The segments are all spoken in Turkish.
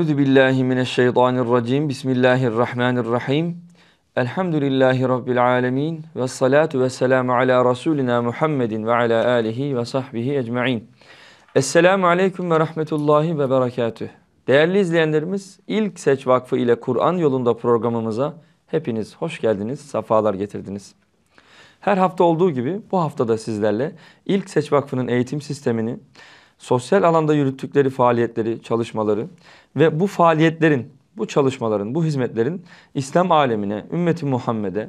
Euzu billahi mineşşeytanirracim. Bismillahirrahmanirrahim. Elhamdülillahi rabbil alamin ve salatu vesselamu ala resulina Muhammedin ve ala alihi ve sahbihi ecmaîn. Esselamu aleyküm ve rahmetullahi ve berekatüh. Değerli izleyenlerimiz, İlk Seç Vakfı ile Kur'an yolunda programımıza hepiniz hoş geldiniz, sefalar getirdiniz. Her hafta olduğu gibi bu hafta da sizlerle İlk Seç Vakfı'nın eğitim sistemini, sosyal alanda yürüttükleri faaliyetleri, çalışmaları ve bu faaliyetlerin, bu çalışmaların, bu hizmetlerin İslam alemine, ümmeti Muhammed'e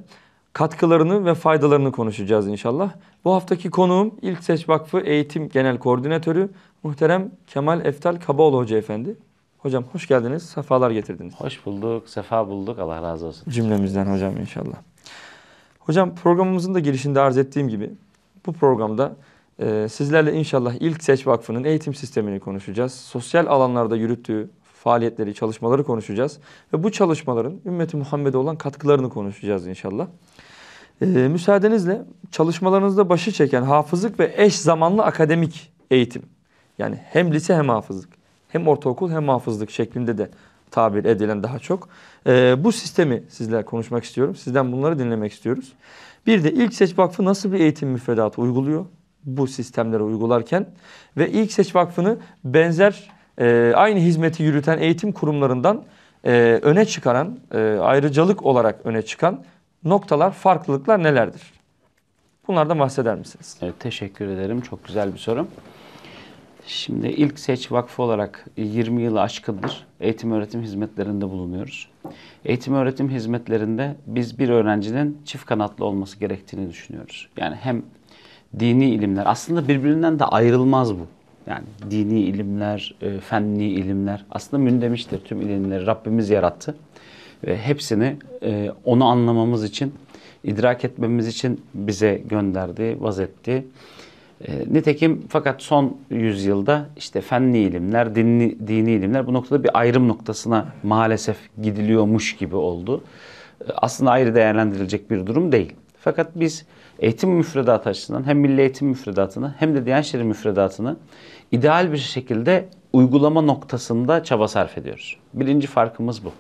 katkılarını ve faydalarını konuşacağız inşallah. Bu haftaki konuğum İlk Seç Vakfı Eğitim Genel Koordinatörü Muhterem Kemal Eftal Kabaoğlu Hoca Efendi. Hocam hoş geldiniz, sefalar getirdiniz. Hoş bulduk, sefa bulduk. Allah razı olsun. Cümlemizden hocam inşallah. Hocam programımızın da girişinde arz ettiğim gibi bu programda ee, sizlerle inşallah ilk Seç Vakfı'nın eğitim sistemini konuşacağız. Sosyal alanlarda yürüttüğü faaliyetleri, çalışmaları konuşacağız. Ve bu çalışmaların ümmeti Muhammed'e olan katkılarını konuşacağız inşallah. Ee, müsaadenizle çalışmalarınızda başı çeken hafızlık ve eş zamanlı akademik eğitim. Yani hem lise hem hafızlık, hem ortaokul hem hafızlık şeklinde de tabir edilen daha çok. Ee, bu sistemi sizler konuşmak istiyorum. Sizden bunları dinlemek istiyoruz. Bir de ilk seç vakfı nasıl bir eğitim müfredatı uyguluyor? bu sistemleri uygularken ve ilk seç vakfını benzer e, aynı hizmeti yürüten eğitim kurumlarından e, öne çıkaran e, ayrıcalık olarak öne çıkan noktalar farklılıklar nelerdir? Bunlardan bahseder misiniz? Evet, teşekkür ederim. Çok güzel bir soru. Şimdi ilk seç vakfı olarak 20 yılı aşkındır eğitim öğretim hizmetlerinde bulunuyoruz. Eğitim öğretim hizmetlerinde biz bir öğrencinin çift kanatlı olması gerektiğini düşünüyoruz. Yani hem dini ilimler. Aslında birbirinden de ayrılmaz bu. Yani dini ilimler, e, fenli ilimler aslında mündemiştir tüm ilimleri Rabbimiz yarattı. Ve hepsini e, onu anlamamız için, idrak etmemiz için bize gönderdi, vazetti. E, nitekim fakat son yüzyılda işte fenni ilimler, dinli, dini ilimler bu noktada bir ayrım noktasına maalesef gidiliyormuş gibi oldu. E, aslında ayrı değerlendirilecek bir durum değil. Fakat biz eğitim müfredatı açısından hem milli eğitim müfredatını hem de Diyanet İşleri müfredatını ideal bir şekilde uygulama noktasında çaba sarf ediyoruz. Birinci farkımız bu.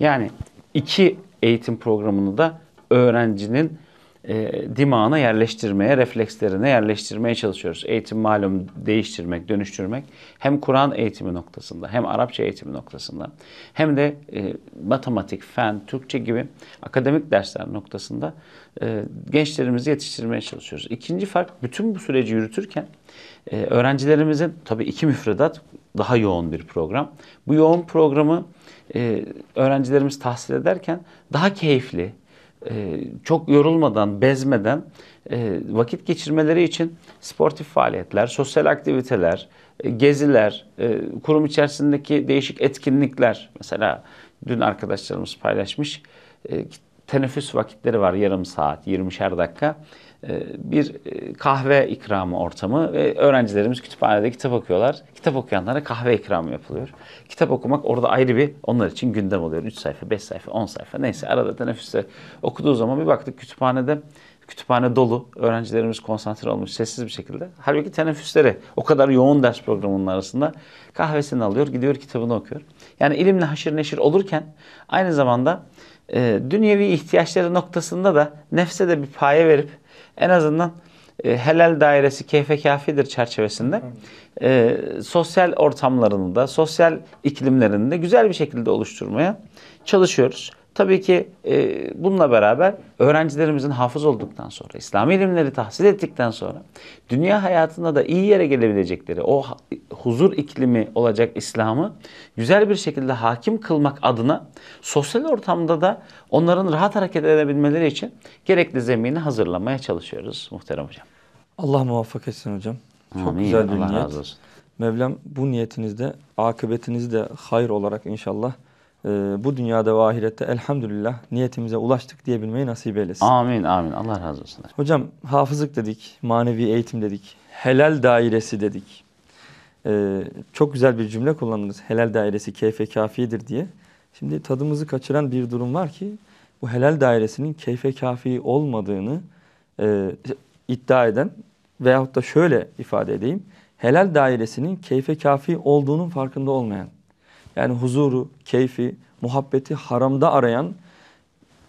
Yani iki eğitim programını da öğrencinin e, dimağına yerleştirmeye, reflekslerine yerleştirmeye çalışıyoruz. Eğitim malum değiştirmek, dönüştürmek hem Kur'an eğitimi noktasında hem Arapça eğitimi noktasında hem de e, matematik, fen, Türkçe gibi akademik dersler noktasında e, gençlerimizi yetiştirmeye çalışıyoruz. İkinci fark bütün bu süreci yürütürken e, öğrencilerimizin tabii iki müfredat daha yoğun bir program. Bu yoğun programı e, öğrencilerimiz tahsil ederken daha keyifli, e, çok yorulmadan, bezmeden e, vakit geçirmeleri için sportif faaliyetler, sosyal aktiviteler, e, geziler, kurum içerisindeki değişik etkinlikler. Mesela dün arkadaşlarımız paylaşmış e, teneffüs vakitleri var yarım saat, 20'şer dakika. E, bir e, kahve ikramı ortamı ve öğrencilerimiz kütüphanede kitap okuyorlar. Kitap okuyanlara kahve ikramı yapılıyor. Kitap okumak orada ayrı bir onlar için gündem oluyor. 3 sayfa, 5 sayfa, 10 sayfa neyse arada teneffüste okuduğu zaman bir baktık kütüphanede kütüphane dolu. Öğrencilerimiz konsantre olmuş sessiz bir şekilde. Halbuki teneffüsleri o kadar yoğun ders programının arasında kahvesini alıyor, gidiyor kitabını okuyor. Yani ilimle haşir neşir olurken aynı zamanda e, dünyevi ihtiyaçları noktasında da nefse de bir paye verip en azından e, helal dairesi keyfe kafidir çerçevesinde e, sosyal ortamlarını da, sosyal iklimlerini de güzel bir şekilde oluşturmaya çalışıyoruz. Tabii ki e, bununla beraber öğrencilerimizin hafız olduktan sonra, İslami ilimleri tahsil ettikten sonra dünya hayatında da iyi yere gelebilecekleri, o huzur iklimi olacak İslam'ı güzel bir şekilde hakim kılmak adına sosyal ortamda da onların rahat hareket edebilmeleri için gerekli zemini hazırlamaya çalışıyoruz muhterem hocam. Allah muvaffak etsin hocam. Çok Amin. güzel bir Allah niyet. Razı olsun. Mevlam bu niyetinizde akıbetinizi de hayır olarak inşallah ee, bu dünyada ve ahirette elhamdülillah niyetimize ulaştık diyebilmeyi nasip eylesin. Amin amin. Allah razı olsun. Hocam hafızlık dedik, manevi eğitim dedik, helal dairesi dedik. E, çok güzel bir cümle kullandınız. Helal dairesi keyfe kafidir diye. Şimdi tadımızı kaçıran bir durum var ki bu helal dairesinin keyfe kafi olmadığını e, iddia eden veyahut da şöyle ifade edeyim. Helal dairesinin keyfe kafi olduğunun farkında olmayan yani huzuru, keyfi, muhabbeti haramda arayan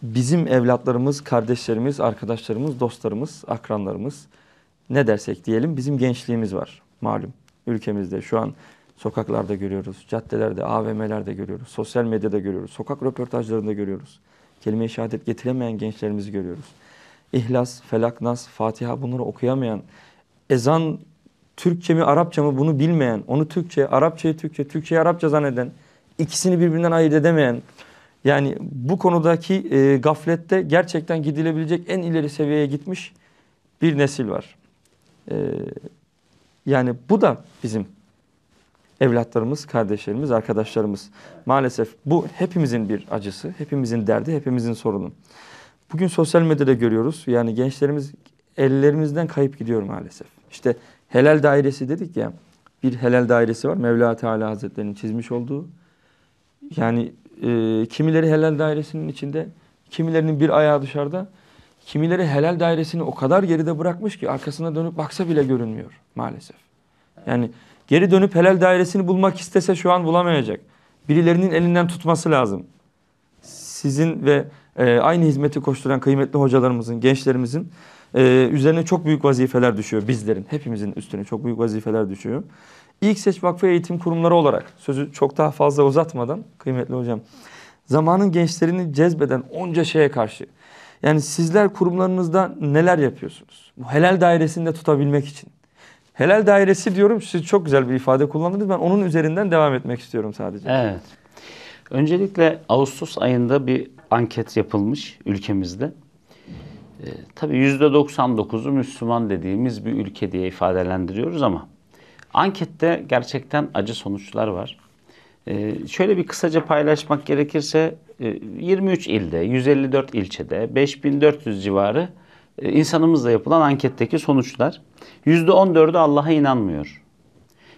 bizim evlatlarımız, kardeşlerimiz, arkadaşlarımız, dostlarımız, akranlarımız ne dersek diyelim bizim gençliğimiz var malum ülkemizde şu an sokaklarda görüyoruz, caddelerde, AVM'lerde görüyoruz, sosyal medyada görüyoruz, sokak röportajlarında görüyoruz. Kelime-i şehadet getiremeyen gençlerimizi görüyoruz. İhlas, Felaknas, Fatiha bunları okuyamayan, ezan Türkçe mi Arapça mı bunu bilmeyen, onu Türkçe, Arapçayı Türkçe, Türkçeyi Arapça zanneden, ikisini birbirinden ayırt edemeyen, yani bu konudaki e, gaflette gerçekten gidilebilecek en ileri seviyeye gitmiş bir nesil var. E, yani bu da bizim evlatlarımız, kardeşlerimiz, arkadaşlarımız. Maalesef bu hepimizin bir acısı, hepimizin derdi, hepimizin sorunu. Bugün sosyal medyada görüyoruz. Yani gençlerimiz ellerimizden kayıp gidiyor maalesef. İşte helal dairesi dedik ya bir helal dairesi var Mevla Teala Hazretleri'nin çizmiş olduğu. Yani e, kimileri helal dairesinin içinde, kimilerinin bir ayağı dışarıda, kimileri helal dairesini o kadar geride bırakmış ki arkasına dönüp baksa bile görünmüyor maalesef. Yani geri dönüp helal dairesini bulmak istese şu an bulamayacak. Birilerinin elinden tutması lazım. Sizin ve e, aynı hizmeti koşturan kıymetli hocalarımızın, gençlerimizin ee, üzerine çok büyük vazifeler düşüyor bizlerin. Hepimizin üstüne çok büyük vazifeler düşüyor. İlk Seç Vakfı Eğitim Kurumları olarak sözü çok daha fazla uzatmadan kıymetli hocam. Zamanın gençlerini cezbeden onca şeye karşı yani sizler kurumlarınızda neler yapıyorsunuz? Bu helal dairesinde tutabilmek için. Helal dairesi diyorum siz çok güzel bir ifade kullandınız. Ben onun üzerinden devam etmek istiyorum sadece. Evet. Öncelikle Ağustos ayında bir anket yapılmış ülkemizde. E, tabii %99'u Müslüman dediğimiz bir ülke diye ifadelendiriyoruz ama ankette gerçekten acı sonuçlar var. E, şöyle bir kısaca paylaşmak gerekirse e, 23 ilde, 154 ilçede, 5400 civarı e, insanımızla yapılan anketteki sonuçlar. %14'ü Allah'a inanmıyor.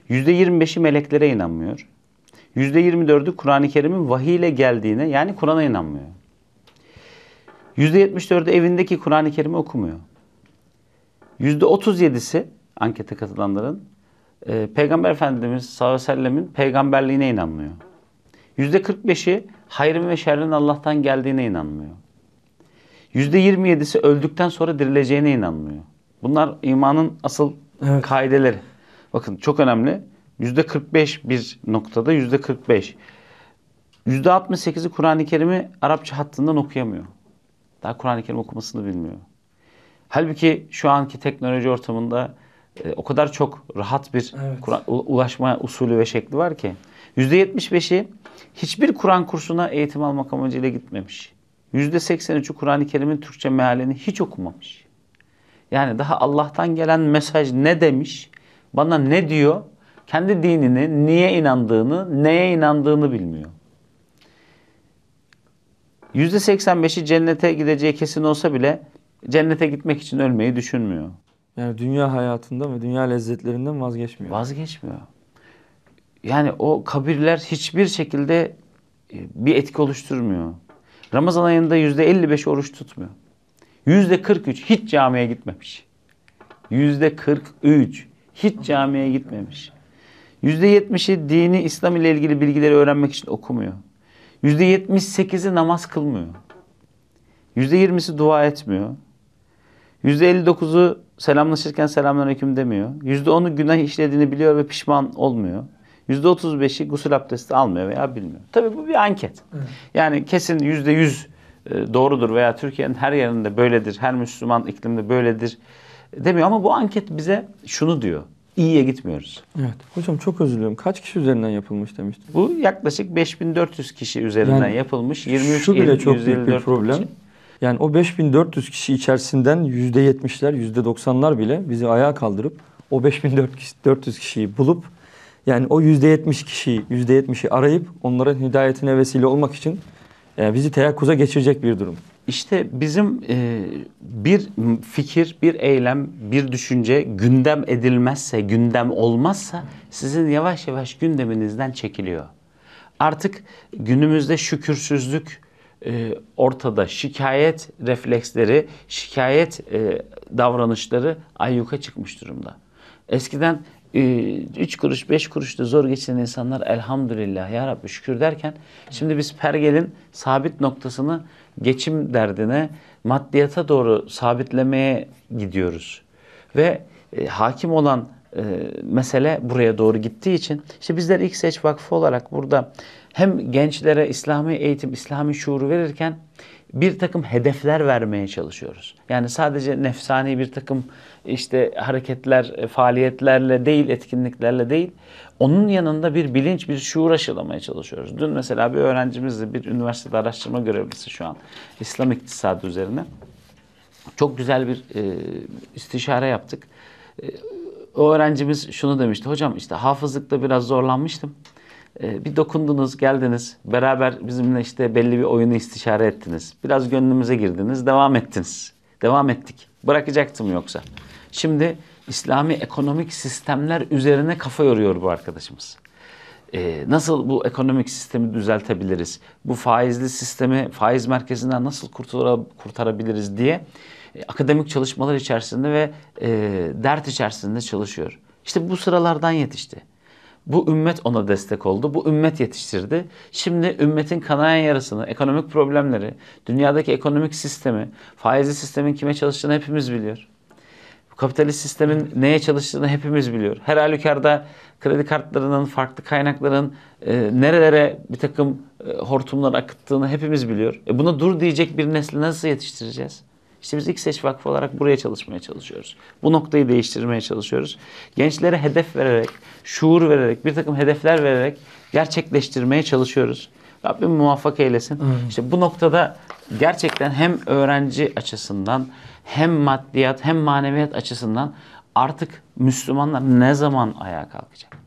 %25'i meleklere inanmıyor. %24'ü Kur'an-ı Kerim'in vahiy ile geldiğine yani Kur'an'a inanmıyor. %74'ü evindeki Kur'an-ı Kerim'i okumuyor. %37'si ankete katılanların e, Peygamber Efendimiz sallallahu aleyhi ve sellemin peygamberliğine inanmıyor. %45'i hayrın ve şerrin Allah'tan geldiğine inanmıyor. %27'si öldükten sonra dirileceğine inanmıyor. Bunlar imanın asıl evet. kaideleri. Bakın çok önemli. %45 bir noktada %45. %68'i Kur'an-ı Kerim'i Arapça hattından okuyamıyor. Daha Kur'an-ı Kerim okumasını bilmiyor. Halbuki şu anki teknoloji ortamında e, o kadar çok rahat bir evet. Kur'an ulaşma usulü ve şekli var ki. %75'i hiçbir Kur'an kursuna eğitim almak amacıyla gitmemiş. %83'ü Kur'an-ı Kerim'in Türkçe mealini hiç okumamış. Yani daha Allah'tan gelen mesaj ne demiş, bana ne diyor, kendi dinini, niye inandığını, neye inandığını bilmiyor. %85'i cennete gideceği kesin olsa bile cennete gitmek için ölmeyi düşünmüyor. Yani dünya hayatında ve dünya lezzetlerinden vazgeçmiyor. Vazgeçmiyor. Yani o kabirler hiçbir şekilde e, bir etki oluşturmuyor. Ramazan ayında yüzde %55 oruç tutmuyor. Yüzde %43 hiç camiye gitmemiş. Yüzde %43 hiç camiye gitmemiş. Yüzde %70'i dini İslam ile ilgili bilgileri öğrenmek için okumuyor. %78'i namaz kılmıyor. %20'si dua etmiyor. %59'u selamlaşırken selamünaleyküm demiyor. %10'u günah işlediğini biliyor ve pişman olmuyor. %35'i gusül abdesti almıyor veya bilmiyor. Tabii bu bir anket. Yani kesin %100 e, doğrudur veya Türkiye'nin her yerinde böyledir, her Müslüman iklimde böyledir e, demiyor. Ama bu anket bize şunu diyor iyiye gitmiyoruz. Evet. Hocam çok üzülüyorum. Kaç kişi üzerinden yapılmış demiştin? Bu yaklaşık 5400 kişi üzerinden yani, yapılmış. 23 şu bile çok büyük bir problem. Kişi. Yani o 5400 kişi içerisinden %70'ler, %90'lar bile bizi ayağa kaldırıp o 5400 kişiyi bulup yani o %70 kişiyi, %70'i arayıp onların hidayetine vesile olmak için e, bizi teyakkuza geçirecek bir durum. İşte bizim e, bir fikir, bir eylem, bir düşünce gündem edilmezse, gündem olmazsa sizin yavaş yavaş gündeminizden çekiliyor. Artık günümüzde şükürsüzlük e, ortada, şikayet refleksleri, şikayet e, davranışları ayyuka çıkmış durumda. Eskiden 3 e, kuruş 5 kuruşta zor geçen insanlar elhamdülillah ya Rabbi şükür derken şimdi biz pergelin sabit noktasını geçim derdine maddiyata doğru sabitlemeye gidiyoruz. Ve e, hakim olan e, mesele buraya doğru gittiği için işte bizler ilk seç vakfı olarak burada hem gençlere İslami eğitim, İslami şuuru verirken bir takım hedefler vermeye çalışıyoruz. Yani sadece nefsani bir takım işte hareketler, e, faaliyetlerle değil, etkinliklerle değil, onun yanında bir bilinç, bir şuur aşılamaya çalışıyoruz. Dün mesela bir öğrencimizle bir üniversitede araştırma görevlisi şu an İslam iktisadı üzerine çok güzel bir e, istişare yaptık. E, o öğrencimiz şunu demişti. Hocam işte hafızlıkta biraz zorlanmıştım. Ee, bir dokundunuz, geldiniz. Beraber bizimle işte belli bir oyunu istişare ettiniz. Biraz gönlümüze girdiniz, devam ettiniz. Devam ettik. Bırakacaktım yoksa. Şimdi İslami ekonomik sistemler üzerine kafa yoruyor bu arkadaşımız. Ee, nasıl bu ekonomik sistemi düzeltebiliriz? Bu faizli sistemi faiz merkezinden nasıl kurtara, kurtarabiliriz diye e, akademik çalışmalar içerisinde ve e, dert içerisinde çalışıyor. İşte bu sıralardan yetişti. Bu ümmet ona destek oldu. Bu ümmet yetiştirdi. Şimdi ümmetin kanayan yarısını, ekonomik problemleri, dünyadaki ekonomik sistemi, faizli sistemin kime çalıştığını hepimiz biliyor. Kapitalist sistemin neye çalıştığını hepimiz biliyor. Her halükarda kredi kartlarının, farklı kaynakların e, nerelere bir takım e, hortumlar akıttığını hepimiz biliyor. E buna dur diyecek bir nesli nasıl yetiştireceğiz? İşte biz ilk seç vakfı olarak buraya çalışmaya çalışıyoruz. Bu noktayı değiştirmeye çalışıyoruz. Gençlere hedef vererek, şuur vererek, bir takım hedefler vererek gerçekleştirmeye çalışıyoruz. Rabbim muvaffak eylesin. Hmm. İşte bu noktada gerçekten hem öğrenci açısından hem maddiyat hem maneviyat açısından artık Müslümanlar ne zaman ayağa kalkacak?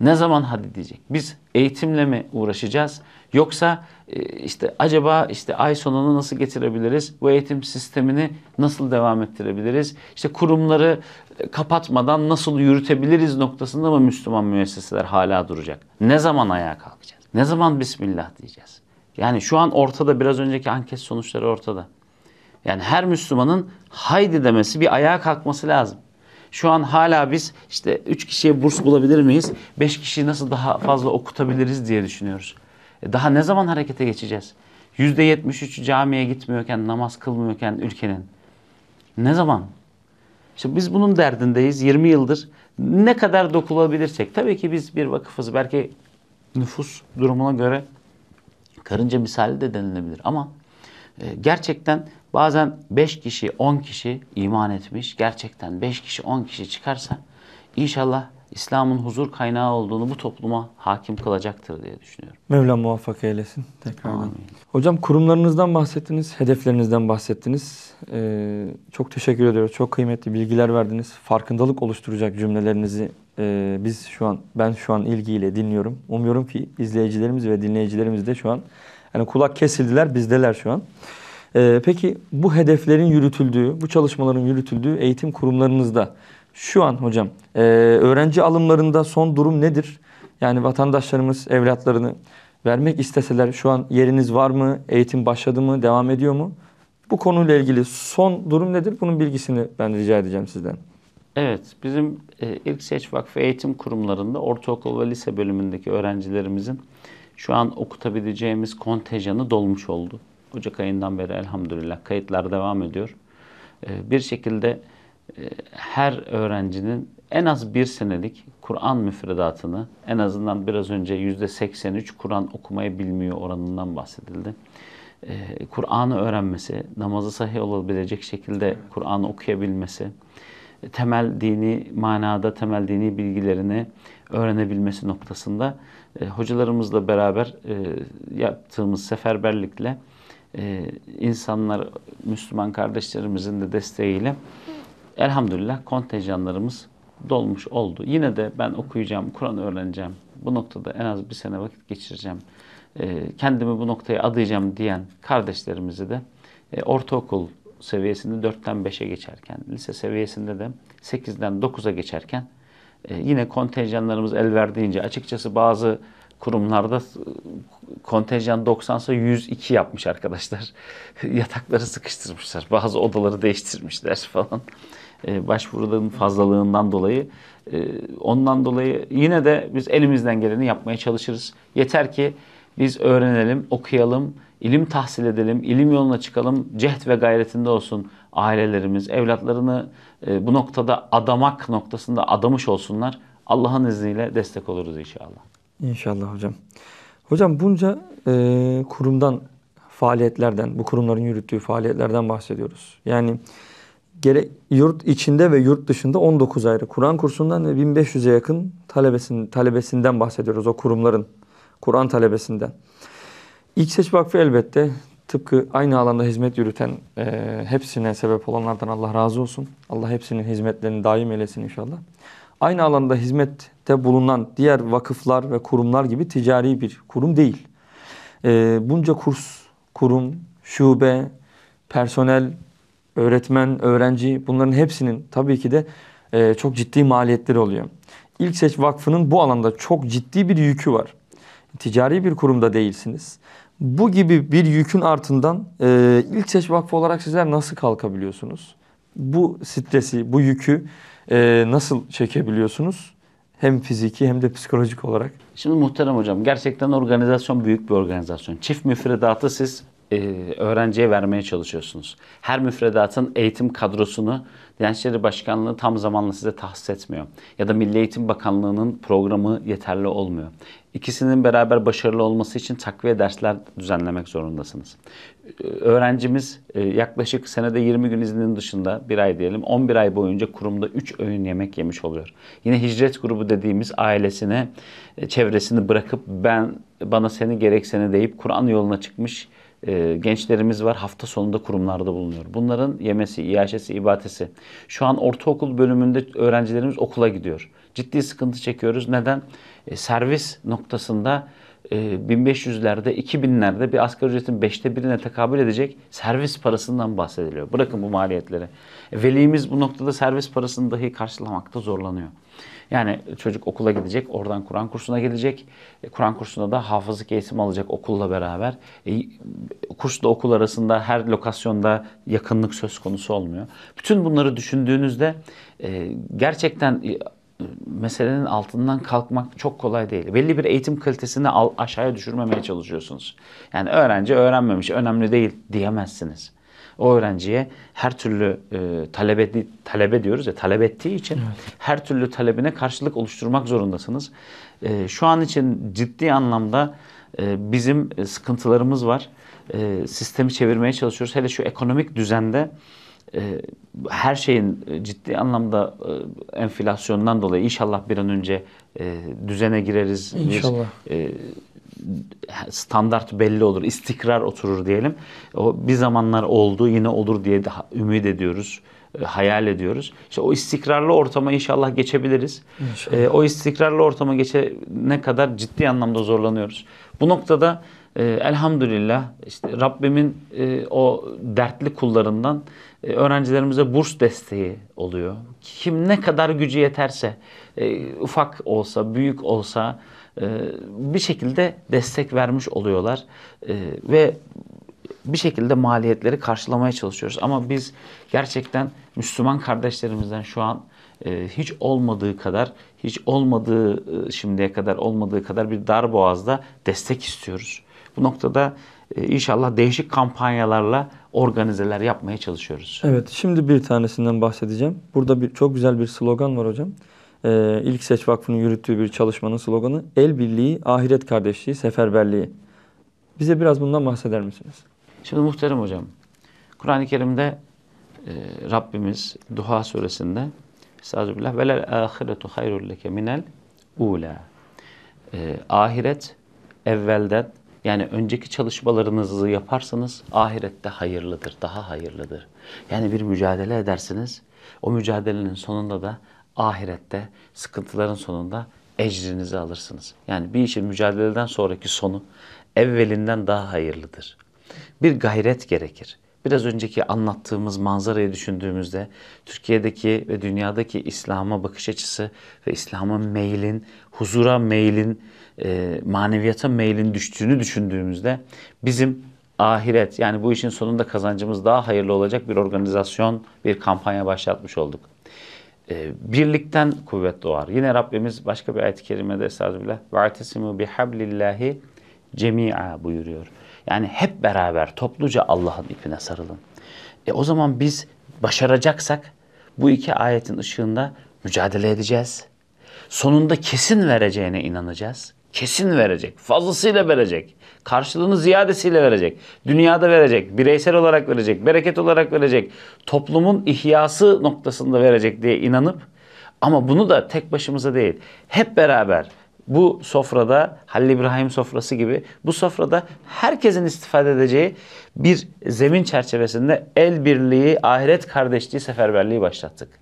Ne zaman hadi diyecek? Biz eğitimle mi uğraşacağız? Yoksa e, işte acaba işte ay sonunu nasıl getirebiliriz? Bu eğitim sistemini nasıl devam ettirebiliriz? İşte kurumları e, kapatmadan nasıl yürütebiliriz noktasında mı Müslüman müesseseler hala duracak? Ne zaman ayağa kalkacağız? Ne zaman Bismillah diyeceğiz? Yani şu an ortada biraz önceki anket sonuçları ortada. Yani her Müslümanın haydi demesi bir ayağa kalkması lazım. Şu an hala biz işte 3 kişiye burs bulabilir miyiz? 5 kişiyi nasıl daha fazla okutabiliriz diye düşünüyoruz. E, daha ne zaman harekete geçeceğiz? %73'ü camiye gitmiyorken, namaz kılmıyorken ülkenin. Ne zaman? İşte biz bunun derdindeyiz 20 yıldır. Ne kadar dokulabilirsek. Tabii ki biz bir vakıfız. Belki nüfus durumuna göre karınca misali de denilebilir. Ama e, gerçekten bazen 5 kişi 10 kişi iman etmiş. Gerçekten 5 kişi 10 kişi çıkarsa inşallah İslam'ın huzur kaynağı olduğunu bu topluma hakim kılacaktır diye düşünüyorum. Mevla muvaffak eylesin tekrardan. Amin. Hocam kurumlarınızdan bahsettiniz, hedeflerinizden bahsettiniz. Ee, çok teşekkür ediyoruz. Çok kıymetli bilgiler verdiniz. Farkındalık oluşturacak cümlelerinizi e, biz şu an, ben şu an ilgiyle dinliyorum. Umuyorum ki izleyicilerimiz ve dinleyicilerimiz de şu an, yani kulak kesildiler, bizdeler şu an. Ee, peki bu hedeflerin yürütüldüğü, bu çalışmaların yürütüldüğü eğitim kurumlarınızda şu an hocam e, öğrenci alımlarında son durum nedir? Yani vatandaşlarımız evlatlarını vermek isteseler şu an yeriniz var mı? Eğitim başladı mı? Devam ediyor mu? Bu konuyla ilgili son durum nedir? Bunun bilgisini ben rica edeceğim sizden. Evet, bizim e, İlk Seç Vakfı Eğitim Kurumlarında ortaokul ve lise bölümündeki öğrencilerimizin şu an okutabileceğimiz kontenjanı dolmuş oldu. Ocak ayından beri elhamdülillah kayıtlar devam ediyor. E, bir şekilde e, her öğrencinin en az bir senelik Kur'an müfredatını en azından biraz önce yüzde %83 Kur'an okumayı bilmiyor oranından bahsedildi. E, Kur'an'ı öğrenmesi, namazı sahih olabilecek şekilde Kur'an'ı okuyabilmesi, temel dini manada temel dini bilgilerini öğrenebilmesi noktasında e, hocalarımızla beraber yaptığımız seferberlikle insanlar, Müslüman kardeşlerimizin de desteğiyle elhamdülillah kontenjanlarımız dolmuş oldu. Yine de ben okuyacağım, Kur'an öğreneceğim. Bu noktada en az bir sene vakit geçireceğim. Ee, kendimi bu noktaya adayacağım diyen kardeşlerimizi de e, ortaokul seviyesinde 4'ten 5'e geçerken, lise seviyesinde de 8'den 9'a geçerken e, yine kontenjanlarımız el verdiğince açıkçası bazı kurumlarda kontenjan 90 ise 102 yapmış arkadaşlar. Yatakları sıkıştırmışlar. Bazı odaları değiştirmişler falan. Ee, başvuruların fazlalığından dolayı. Ee, ondan dolayı yine de biz elimizden geleni yapmaya çalışırız. Yeter ki biz öğrenelim, okuyalım, ilim tahsil edelim, ilim yoluna çıkalım. Cehd ve gayretinde olsun ailelerimiz, evlatlarını e, bu noktada adamak noktasında adamış olsunlar. Allah'ın izniyle destek oluruz inşallah. İnşallah hocam. Hocam bunca e, kurumdan, faaliyetlerden, bu kurumların yürüttüğü faaliyetlerden bahsediyoruz. Yani gerek yurt içinde ve yurt dışında 19 ayrı Kur'an kursundan ve 1500'e yakın talebesin, talebesinden bahsediyoruz o kurumların. Kur'an talebesinden. İlk Seç Vakfı elbette tıpkı aynı alanda hizmet yürüten e, hepsine sebep olanlardan Allah razı olsun. Allah hepsinin hizmetlerini daim eylesin inşallah aynı alanda hizmette bulunan diğer vakıflar ve kurumlar gibi ticari bir kurum değil. E, bunca kurs, kurum, şube, personel, öğretmen, öğrenci bunların hepsinin tabii ki de e, çok ciddi maliyetleri oluyor. İlk Seç Vakfı'nın bu alanda çok ciddi bir yükü var. Ticari bir kurumda değilsiniz. Bu gibi bir yükün ardından e, İlk Seç Vakfı olarak sizler nasıl kalkabiliyorsunuz? Bu stresi, bu yükü e, nasıl çekebiliyorsunuz? Hem fiziki hem de psikolojik olarak. Şimdi muhterem hocam gerçekten organizasyon büyük bir organizasyon. Çift müfredatı siz e, öğrenciye vermeye çalışıyorsunuz. Her müfredatın eğitim kadrosunu Diyanet Başkanlığı tam zamanlı size tahsis etmiyor. Ya da Milli Eğitim Bakanlığı'nın programı yeterli olmuyor. İkisinin beraber başarılı olması için takviye dersler düzenlemek zorundasınız. Öğrencimiz e, yaklaşık senede 20 gün iznin dışında bir ay diyelim 11 ay boyunca kurumda 3 öğün yemek yemiş oluyor. Yine hicret grubu dediğimiz ailesine e, çevresini bırakıp ben bana seni gerek seni deyip Kur'an yoluna çıkmış ee, gençlerimiz var hafta sonunda kurumlarda bulunuyor. Bunların yemesi, iaşesi, ibatesi. Şu an ortaokul bölümünde öğrencilerimiz okula gidiyor. Ciddi sıkıntı çekiyoruz. Neden? E, servis noktasında 1500'lerde, e, 2000'lerde bir asgari ücretin 5'te birine tekabül edecek servis parasından bahsediliyor. Bırakın bu maliyetleri. E, velimiz bu noktada servis parasını dahi karşılamakta zorlanıyor. Yani çocuk okula gidecek, oradan Kur'an kursuna gelecek, e, Kur'an kursunda da hafızlık eğitimi alacak okulla beraber. kursla okul arasında her lokasyonda yakınlık söz konusu olmuyor. Bütün bunları düşündüğünüzde gerçekten meselenin altından kalkmak çok kolay değil. Belli bir eğitim kalitesini aşağıya düşürmemeye çalışıyorsunuz. Yani öğrenci öğrenmemiş, önemli değil diyemezsiniz. O öğrenciye her türlü e, talebe, talebe diyoruz ya, talep ettiği için evet. her türlü talebine karşılık oluşturmak zorundasınız. E, şu an için ciddi anlamda e, bizim e, sıkıntılarımız var. E, sistemi çevirmeye çalışıyoruz. Hele şu ekonomik düzende ee, her şeyin e, ciddi anlamda e, enflasyondan dolayı inşallah bir an önce e, düzene gireriz. İnşallah. Bir, standart belli olur, istikrar oturur diyelim. O bir zamanlar oldu, yine olur diye de ümit ediyoruz, hayal ediyoruz. İşte o istikrarlı ortama inşallah geçebiliriz. İnşallah. o istikrarlı ortama geçene kadar ciddi anlamda zorlanıyoruz. Bu noktada e, elhamdülillah işte Rabbimin e, o dertli kullarından e, öğrencilerimize burs desteği oluyor. Kim ne kadar gücü yeterse, e, ufak olsa, büyük olsa e, bir şekilde destek vermiş oluyorlar. E, ve bir şekilde maliyetleri karşılamaya çalışıyoruz. Ama biz gerçekten Müslüman kardeşlerimizden şu an e, hiç olmadığı kadar, hiç olmadığı e, şimdiye kadar olmadığı kadar bir dar boğazda destek istiyoruz. Bu noktada e, inşallah değişik kampanyalarla organizeler yapmaya çalışıyoruz. Evet şimdi bir tanesinden bahsedeceğim. Burada bir çok güzel bir slogan var hocam. Ee, İlk Seç Vakfı'nın yürüttüğü bir çalışmanın sloganı El Birliği, Ahiret Kardeşliği, Seferberliği. Bize biraz bundan bahseder misiniz? Şimdi muhterem hocam, Kur'an-ı Kerim'de e, Rabbimiz Duha suresinde Estağfirullah. Velel ahiretu hayrul leke minel ula. E, ahiret evvelden yani önceki çalışmalarınızı yaparsanız ahirette hayırlıdır, daha hayırlıdır. Yani bir mücadele edersiniz. O mücadelenin sonunda da ahirette sıkıntıların sonunda ecrinizi alırsınız. Yani bir işin mücadeleden sonraki sonu evvelinden daha hayırlıdır. Bir gayret gerekir. Biraz önceki anlattığımız manzarayı düşündüğümüzde Türkiye'deki ve dünyadaki İslam'a bakış açısı ve İslam'ın meylin, huzura meylin e, maneviyata meylin düştüğünü düşündüğümüzde bizim ahiret yani bu işin sonunda kazancımız daha hayırlı olacak bir organizasyon, bir kampanya başlatmış olduk. E, birlikten kuvvet doğar. Yine Rabbimiz başka bir ayet-i kerimede estağfirullah وَاَعْتَسِمُوا بِحَبْلِ cemi'a buyuruyor. Yani hep beraber topluca Allah'ın ipine sarılın. E o zaman biz başaracaksak bu iki ayetin ışığında mücadele edeceğiz. Sonunda kesin vereceğine inanacağız. Kesin verecek. Fazlasıyla verecek. Karşılığını ziyadesiyle verecek. Dünyada verecek. Bireysel olarak verecek. Bereket olarak verecek. Toplumun ihyası noktasında verecek diye inanıp ama bunu da tek başımıza değil. Hep beraber bu sofrada Halil İbrahim sofrası gibi bu sofrada herkesin istifade edeceği bir zemin çerçevesinde el birliği, ahiret kardeşliği seferberliği başlattık.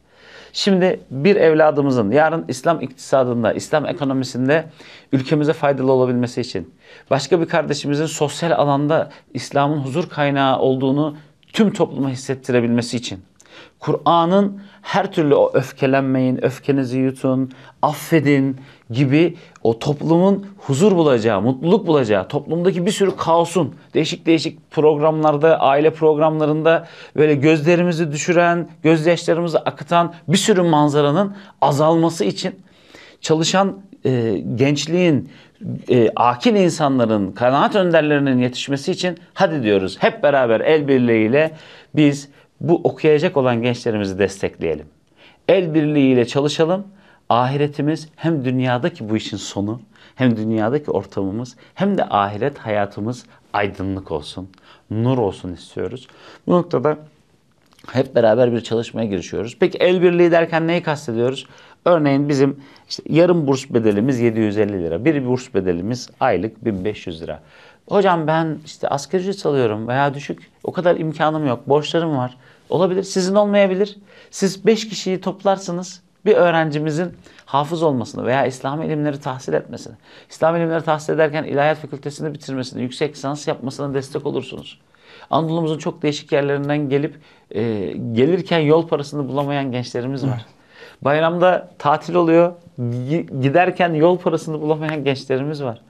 Şimdi bir evladımızın yarın İslam iktisadında, İslam ekonomisinde ülkemize faydalı olabilmesi için başka bir kardeşimizin sosyal alanda İslam'ın huzur kaynağı olduğunu tüm topluma hissettirebilmesi için Kur'an'ın her türlü o öfkelenmeyin, öfkenizi yutun, affedin, gibi o toplumun huzur bulacağı, mutluluk bulacağı, toplumdaki bir sürü kaosun değişik değişik programlarda, aile programlarında böyle gözlerimizi düşüren, gözyaşlarımızı akıtan bir sürü manzaranın azalması için çalışan e, gençliğin, e, akil insanların, kanaat önderlerinin yetişmesi için hadi diyoruz hep beraber el birliğiyle biz bu okuyacak olan gençlerimizi destekleyelim. El birliğiyle çalışalım ahiretimiz hem dünyadaki bu işin sonu, hem dünyadaki ortamımız, hem de ahiret hayatımız aydınlık olsun, nur olsun istiyoruz. Bu noktada hep beraber bir çalışmaya girişiyoruz. Peki el birliği derken neyi kastediyoruz? Örneğin bizim işte yarım burs bedelimiz 750 lira. Bir burs bedelimiz aylık 1500 lira. Hocam ben işte asgari ücret alıyorum veya düşük. O kadar imkanım yok. Borçlarım var. Olabilir. Sizin olmayabilir. Siz 5 kişiyi toplarsınız bir öğrencimizin hafız olmasını veya İslam ilimleri tahsil etmesini, İslam ilimleri tahsil ederken ilahiyat fakültesini bitirmesini, yüksek lisans yapmasına destek olursunuz. Anadolu'muzun çok değişik yerlerinden gelip e, gelirken yol parasını bulamayan gençlerimiz var. Bayramda tatil oluyor, giderken yol parasını bulamayan gençlerimiz var.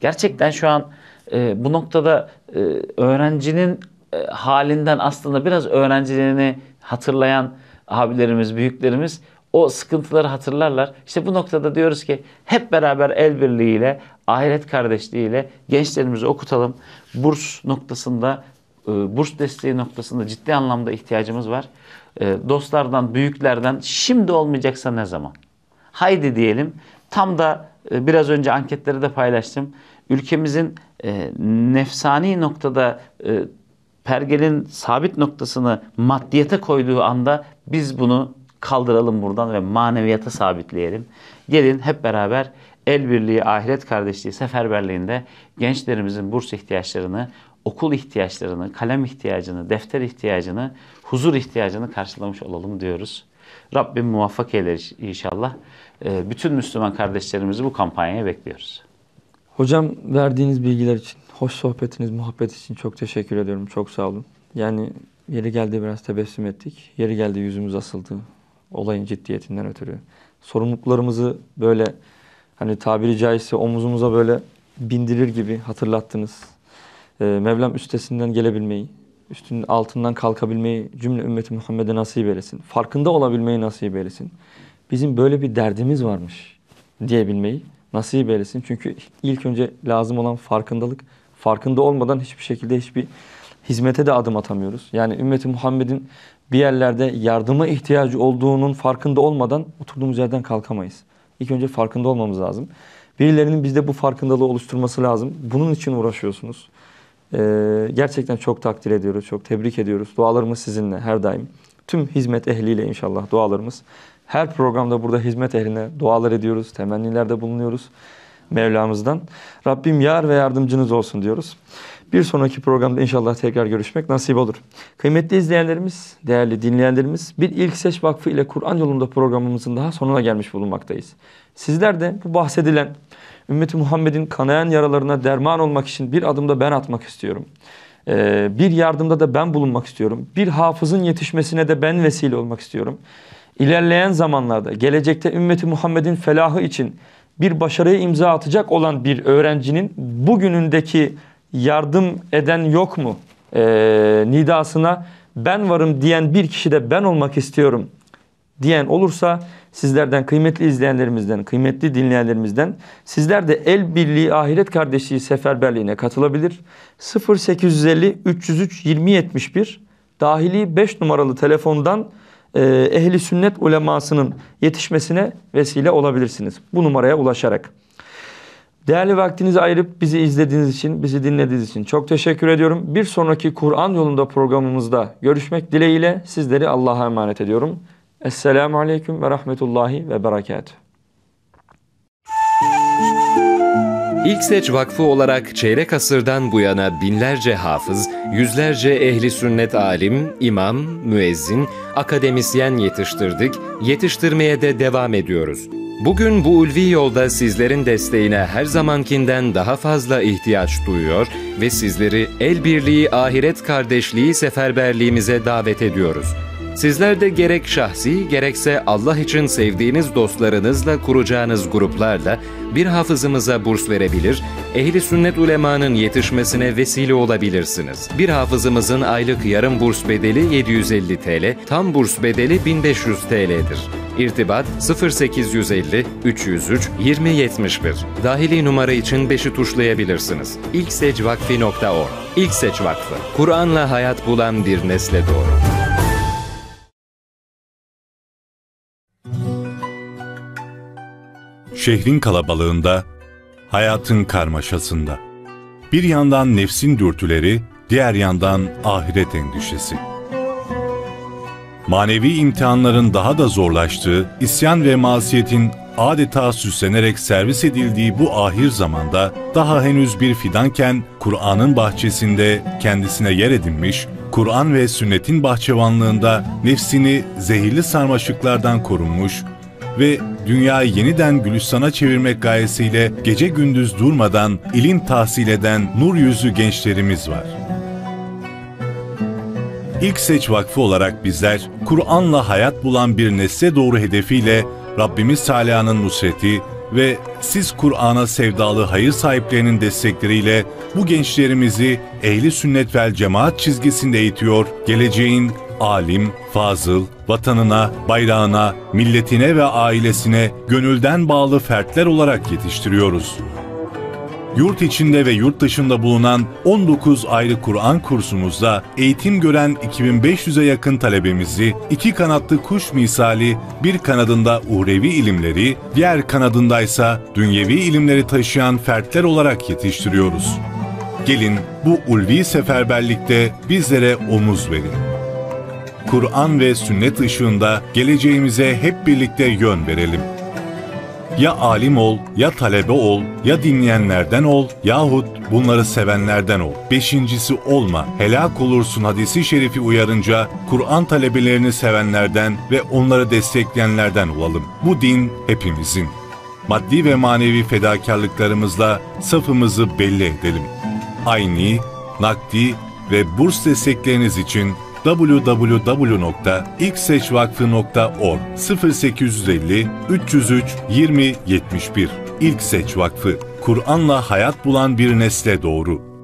Gerçekten şu an e, bu noktada e, öğrencinin e, halinden aslında biraz öğrencilerini hatırlayan abilerimiz, büyüklerimiz o sıkıntıları hatırlarlar. İşte bu noktada diyoruz ki hep beraber el birliğiyle, ahiret kardeşliğiyle gençlerimizi okutalım. Burs noktasında, e, burs desteği noktasında ciddi anlamda ihtiyacımız var. E, dostlardan, büyüklerden şimdi olmayacaksa ne zaman? Haydi diyelim. Tam da e, biraz önce anketleri de paylaştım. Ülkemizin nefsani noktada pergelin sabit noktasını maddiyete koyduğu anda biz bunu kaldıralım buradan ve maneviyata sabitleyelim. Gelin hep beraber el birliği, ahiret kardeşliği seferberliğinde gençlerimizin burs ihtiyaçlarını, okul ihtiyaçlarını, kalem ihtiyacını, defter ihtiyacını, huzur ihtiyacını karşılamış olalım diyoruz. Rabbim muvaffak eder inşallah. Ee, bütün Müslüman kardeşlerimizi bu kampanyaya bekliyoruz. Hocam verdiğiniz bilgiler için, hoş sohbetiniz, muhabbet için çok teşekkür ediyorum. Çok sağ olun. Yani yeri geldi biraz tebessüm ettik. Yeri geldi yüzümüz asıldı. Olayın ciddiyetinden ötürü. Sorumluluklarımızı böyle hani tabiri caizse omuzumuza böyle bindirir gibi hatırlattınız. Ee, Mevlam üstesinden gelebilmeyi, üstünün altından kalkabilmeyi cümle ümmeti Muhammed'e nasip eylesin. Farkında olabilmeyi nasip eylesin. Bizim böyle bir derdimiz varmış diyebilmeyi nasip eylesin. Çünkü ilk önce lazım olan farkındalık. Farkında olmadan hiçbir şekilde hiçbir hizmete de adım atamıyoruz. Yani ümmeti Muhammed'in bir yerlerde yardıma ihtiyacı olduğunun farkında olmadan oturduğumuz yerden kalkamayız. İlk önce farkında olmamız lazım. Birilerinin bizde bu farkındalığı oluşturması lazım. Bunun için uğraşıyorsunuz. Ee, gerçekten çok takdir ediyoruz, çok tebrik ediyoruz. Dualarımız sizinle her daim. Tüm hizmet ehliyle inşallah dualarımız. Her programda burada hizmet ehline dualar ediyoruz, temennilerde bulunuyoruz Mevlamızdan. Rabbim yar ve yardımcınız olsun diyoruz. Bir sonraki programda inşallah tekrar görüşmek nasip olur. Kıymetli izleyenlerimiz, değerli dinleyenlerimiz bir ilk Seç Vakfı ile Kur'an yolunda programımızın daha sonuna gelmiş bulunmaktayız. Sizler de bu bahsedilen ümmeti Muhammed'in kanayan yaralarına derman olmak için bir adımda ben atmak istiyorum. Ee, bir yardımda da ben bulunmak istiyorum. Bir hafızın yetişmesine de ben vesile olmak istiyorum. İlerleyen zamanlarda gelecekte ümmeti Muhammed'in felahı için bir başarıya imza atacak olan bir öğrencinin bugünündeki yardım eden yok mu e, nidasına ben varım diyen bir kişi de ben olmak istiyorum diyen olursa sizlerden kıymetli izleyenlerimizden, kıymetli dinleyenlerimizden sizler de el birliği ahiret kardeşliği seferberliğine katılabilir. 0850 303 2071 dahili 5 numaralı telefondan e, ehli sünnet ulemasının yetişmesine vesile olabilirsiniz. Bu numaraya ulaşarak. Değerli vaktinizi ayırıp bizi izlediğiniz için, bizi dinlediğiniz için çok teşekkür ediyorum. Bir sonraki Kur'an yolunda programımızda görüşmek dileğiyle sizleri Allah'a emanet ediyorum. Esselamu Aleyküm ve Rahmetullahi ve Berekatuhu. İlk Seç Vakfı olarak çeyrek asırdan bu yana binlerce hafız, yüzlerce ehli sünnet alim, imam, müezzin, akademisyen yetiştirdik, yetiştirmeye de devam ediyoruz.'' Bugün bu ulvi yolda sizlerin desteğine her zamankinden daha fazla ihtiyaç duyuyor ve sizleri el birliği, ahiret kardeşliği seferberliğimize davet ediyoruz. Sizler de gerek şahsi gerekse Allah için sevdiğiniz dostlarınızla kuracağınız gruplarla bir hafızımıza burs verebilir, ehli sünnet ulemanın yetişmesine vesile olabilirsiniz. Bir hafızımızın aylık yarım burs bedeli 750 TL, tam burs bedeli 1500 TL'dir. İrtibat 0850 303 2071. Dahili numara için 5'i tuşlayabilirsiniz. İlkseçvakfi.org İlkseç Vakfı, Kur'an'la hayat bulan bir nesle doğru. Şehrin kalabalığında, hayatın karmaşasında. Bir yandan nefsin dürtüleri, diğer yandan ahiret endişesi. Manevi imtihanların daha da zorlaştığı, isyan ve masiyetin adeta süslenerek servis edildiği bu ahir zamanda daha henüz bir fidanken Kur'an'ın bahçesinde kendisine yer edinmiş, Kur'an ve sünnetin bahçıvanlığında nefsini zehirli sarmaşıklardan korunmuş, ve dünyayı yeniden Gülistan'a çevirmek gayesiyle gece gündüz durmadan ilim tahsil eden nur yüzlü gençlerimiz var. İlk Seç Vakfı olarak bizler Kur'an'la hayat bulan bir nesle doğru hedefiyle Rabbimiz Teala'nın nusreti ve siz Kur'an'a sevdalı hayır sahiplerinin destekleriyle bu gençlerimizi ehli sünnet vel cemaat çizgisinde eğitiyor, geleceğin alim, fazıl, vatanına, bayrağına, milletine ve ailesine gönülden bağlı fertler olarak yetiştiriyoruz. Yurt içinde ve yurt dışında bulunan 19 ayrı Kur'an kursumuzda eğitim gören 2500'e yakın talebemizi iki kanatlı kuş misali bir kanadında uhrevi ilimleri, diğer kanadındaysa dünyevi ilimleri taşıyan fertler olarak yetiştiriyoruz. Gelin bu ulvi seferberlikte bizlere omuz verin. Kur'an ve sünnet ışığında geleceğimize hep birlikte yön verelim. Ya alim ol, ya talebe ol, ya dinleyenlerden ol, yahut bunları sevenlerden ol. Beşincisi olma, helak olursun hadisi şerifi uyarınca Kur'an talebelerini sevenlerden ve onları destekleyenlerden olalım. Bu din hepimizin. Maddi ve manevi fedakarlıklarımızla safımızı belli edelim. Aynı, nakdi ve burs destekleriniz için www.ilkseçvakfı.org 0850 303 20 71 İlk Seç Vakfı, Kur'an'la hayat bulan bir nesle doğru.